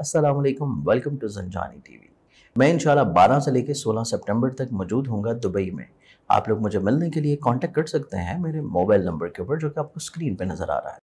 Aslam welcome to T TV मैं इंशाल्लाह 12 से लेकर 16 सितंबर तक मौजूद होऊंगा दुबई में आप लोग मुझे मिलने के लिए कांटेक्ट कर सकते हैं मेरे मोबाइल नंबर के ऊपर जो कि आपको स्क्रीन पर नज़र आ रहा है